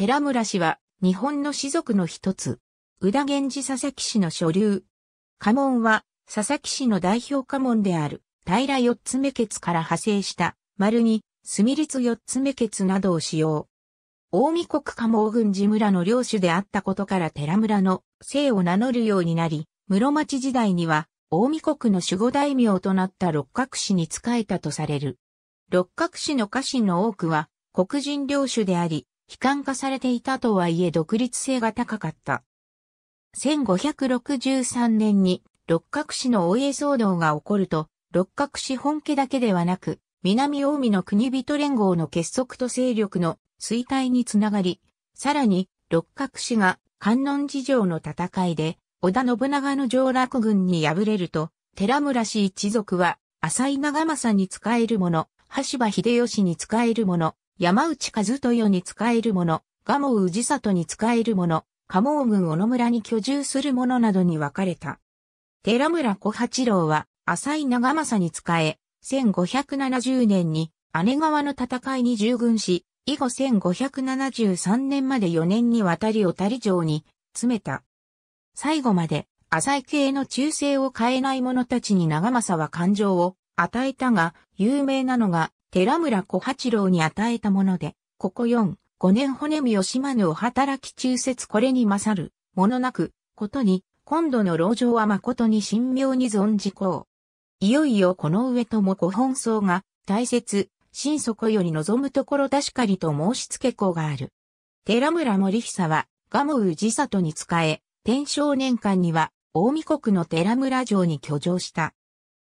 寺村氏は日本の士族の一つ。宇田源氏佐々木氏の所流。家紋は佐々木氏の代表家紋である平四つ目決から派生した丸に墨立四つ目決などを使用。大見国家毛軍事村の領主であったことから寺村の姓を名乗るようになり、室町時代には大見国の守護大名となった六角氏に仕えたとされる。六角氏の家臣の多くは黒人領主であり、悲観化されていたとはいえ独立性が高かった。1563年に六角氏の応援騒動が起こると、六角氏本家だけではなく、南近江の国人連合の結束と勢力の衰退につながり、さらに六角氏が観音事情の戦いで、織田信長の上洛軍に敗れると、寺村氏一族は、浅井長政に仕える者、橋場秀吉に仕える者、山内和豊に使えるもの、賀茂氏里に使えるもの、賀茂郡小野村に居住するものなどに分かれた。寺村小八郎は、浅井長政に使え、1570年に姉川の戦いに従軍し、以後1573年まで4年にわたり小谷城に詰めた。最後まで浅井系の忠誠を変えない者たちに長政は感情を与えたが、有名なのが寺村小八郎に与えたもので、ここ四、五年骨身を島根を働き中節これに勝る、ものなく、ことに、今度の老城は誠に神妙に存じこう。いよいよこの上ともご本僧が、大切、心底より望むところ確かりと申し付け子がある。寺村森久は、ガモウ寺里に仕え、天正年間には、大見国の寺村城に居城した。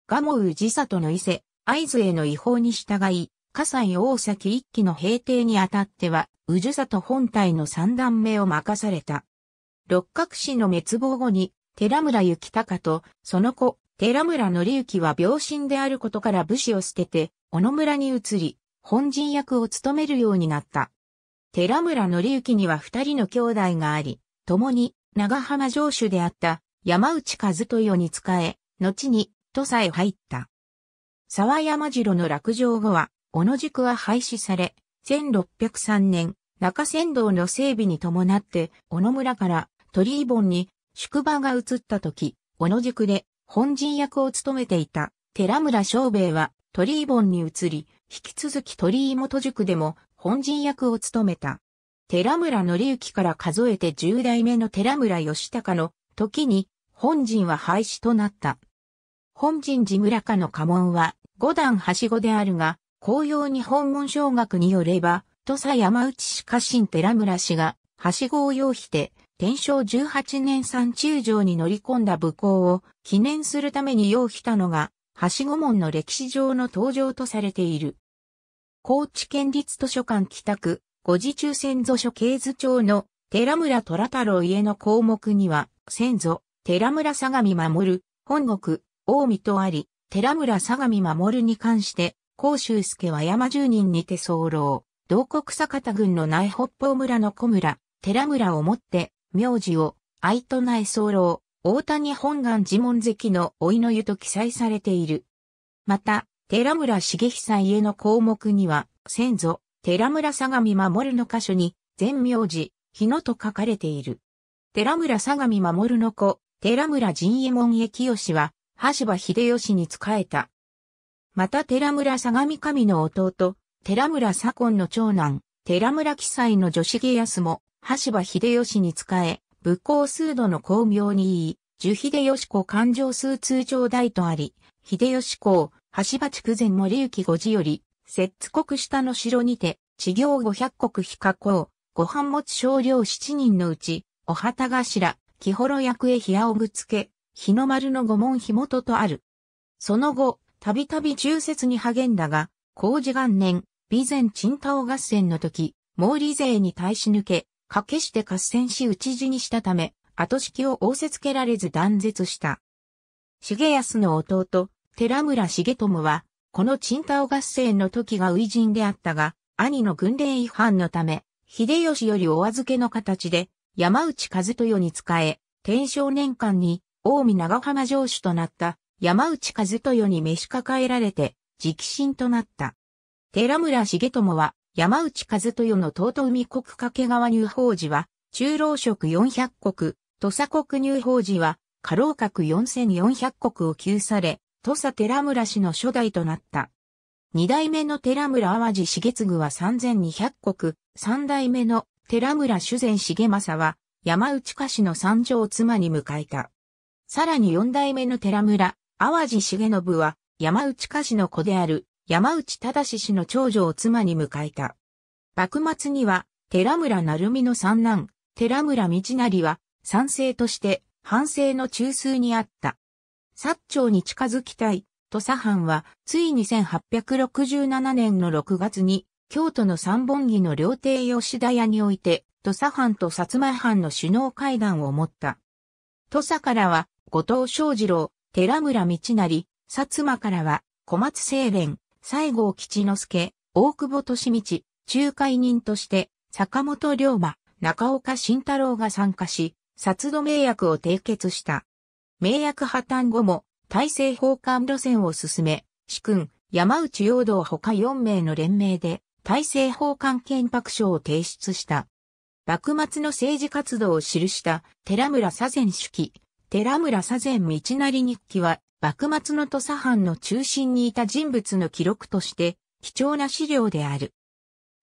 ガモウ寺里の伊勢、合図への違法に従い、河西大崎一期の平定にあたっては、宇治里本体の三段目を任された。六角氏の滅亡後に、寺村幸隆と、その子、寺村則幸は病身であることから武士を捨てて、小野村に移り、本陣役を務めるようになった。寺村則幸には二人の兄弟があり、共に長浜城主であった山内和豊に仕え、後に土佐へ入った。沢山城の落城後は、小野宿は廃止され、1603年、中山道の整備に伴って、小野村から鳥居本に宿場が移った時、小野宿で本陣役を務めていた寺村昌兵衛は鳥居本に移り、引き続き鳥居元宿でも本陣役を務めた。寺村則之から数えて10代目の寺村義隆の時に本陣は廃止となった。本陣寺村家の家紋は五段はしごであるが、紅葉日本文章学によれば、土佐山内市家臣寺村氏が、はしごを意して、天正十八年山中城に乗り込んだ武功を記念するために用したのが、はしご門の歴史上の登場とされている。高知県立図書館北区、五次中先祖書系図帳の寺村虎太郎家の項目には、先祖、寺村相模守、本国、近江とあり、寺村相模守に関して、甲州助は山十人にて候。同国坂田郡の内北方村の小村、寺村をもって、名字を、愛と内候。大谷本願寺門関の老いの湯と記載されている。また、寺村重久家の項目には、先祖、寺村相模守の箇所に、全名字、日野と書かれている。寺村相模守の子、寺村陣右衛門家清は、橋場秀吉に仕えた。また寺村相模神の弟、寺村左近の長男、寺村記才の女子家康も、橋場秀吉に仕え、武功数度の巧妙に言い、樹秀吉子勘定数通常代とあり、秀吉公、橋場筑前森行五時より、摂津国下の城にて、地行五百国非加工、ご飯持ち少量七人のうち、お旗頭、木幌役へ冷やをぶつけ、日の丸の御門紐ととある。その後、たびたび中節に励んだが、工事元年、備前陳太合戦の時、毛利勢に対し抜け、かけして合戦し討ち死にしたため、後式を仰せつけられず断絶した。重康の弟、寺村重友は、この陳太合戦の時が初陣であったが、兄の軍令違反のため、秀吉よりお預けの形で、山内和豊に仕え、天正年間に近江長浜城主となった山内和豊に召し抱えられて直進となった。寺村重友は山内和豊の尊海国掛川入法寺は中老職400国、土佐国入法寺は過労閣4400国を救され、土佐寺村氏の初代となった。二代目の寺村淡路重次は3200国、三代目の寺村修善重政は山内家氏の三条妻に迎えた。さらに四代目の寺村、淡路重信は、山内家氏の子である、山内忠氏の長女を妻に迎えた。幕末には、寺村成美の三男、寺村道成は、賛成として、反省の中枢にあった。薩長に近づきたい、と佐藩は、ついに1867年の6月に、京都の三本木の料亭吉田屋において、土佐藩と薩摩藩の首脳会談を持った。土佐からは、後藤昌二郎、寺村道成、薩摩からは、小松清廉、西郷吉之助、大久保利道、仲介人として、坂本龍馬、中岡慎太郎が参加し、薩戸名約を締結した。名約破綻後も、大政奉還路線を進め、主君、山内陽道他4名の連名で、大政奉還憲白書を提出した。幕末の政治活動を記した寺村左前主記、寺村左前道成日記は、幕末の土佐藩の中心にいた人物の記録として、貴重な資料である。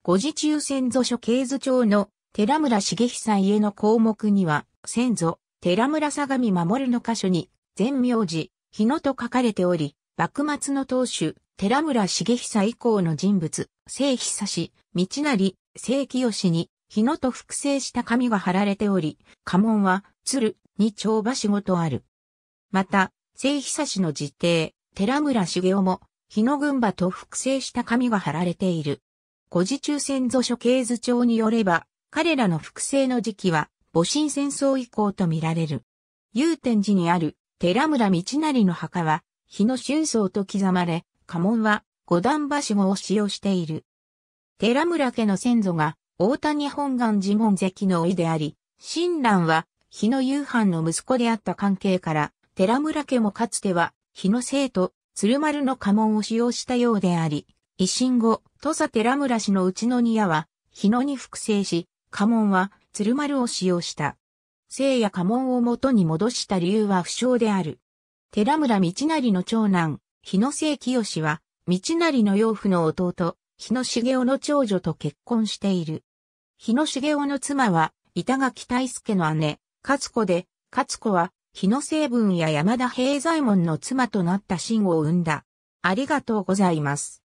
五時中先祖書経図帳の寺村茂久家の項目には、先祖、寺村相模守の箇所に、全名字、日野と書かれており、幕末の当主、寺村茂久以降の人物、聖久氏、道成、聖清に、日野と複製した紙が貼られており、家紋は、鶴、に帳場仕事ある。また、聖久氏の自邸、寺村茂雄も、日野群馬と複製した紙が貼られている。古事中先祖書刑図帳によれば、彼らの複製の時期は、戊辰戦争以降と見られる。祐天寺にある、寺村道成の墓は、日野春草と刻まれ、家紋は、五段橋子を使用している。寺村家の先祖が、大谷本願寺門跡の老いであり、親鸞は、日野夕飯の息子であった関係から、寺村家もかつては、日野生と鶴丸の家紋を使用したようであり、維新後、土佐寺村氏のうちの宮は、日野に複製し、家紋は鶴丸を使用した。聖や家紋を元に戻した理由は不詳である。寺村道成の長男、日野聖清は、道成の養父の弟、日野茂雄の長女と結婚している。日野茂雄の妻は、板垣大助の姉、勝子で、勝子は、日野成文や山田平左衛門の妻となった信を生んだ。ありがとうございます。